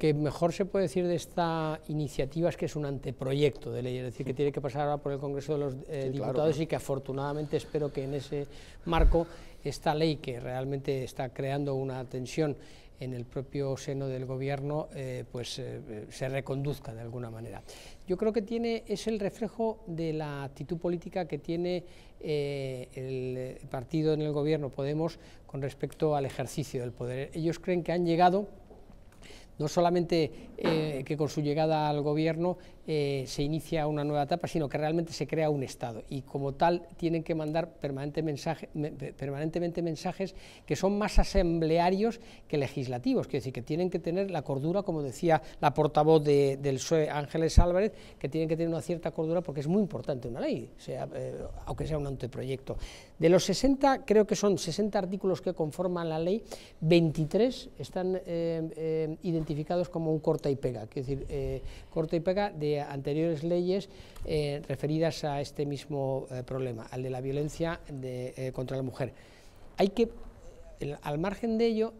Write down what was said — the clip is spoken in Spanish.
que mejor se puede decir de esta iniciativa es que es un anteproyecto de ley, es decir, que tiene que pasar ahora por el Congreso de los eh, Diputados y que afortunadamente espero que en ese marco esta ley que realmente está creando una tensión en el propio seno del gobierno eh, pues eh, se reconduzca de alguna manera. Yo creo que tiene, es el reflejo de la actitud política que tiene el partido en el gobierno Podemos con respecto al ejercicio del poder. Ellos creen que han llegado no solamente eh, que con su llegada al gobierno eh, se inicia una nueva etapa, sino que realmente se crea un Estado y como tal tienen que mandar permanentemente mensajes que son más asamblearios que legislativos, que es decir, que tienen que tener la cordura, como decía la portavoz del PSOE, Ángeles Álvarez, que tienen que tener una cierta cordura porque es muy importante una ley, sea, eh, aunque sea un anteproyecto. De los 60, creo que son 60 artículos que conforman la ley, 23 están identificados identificados como un corta y pega, es decir, eh, corta y pega de anteriores leyes eh, referidas a este mismo eh, problema, al de la violencia contra la mujer. Hay que, al margen de ello,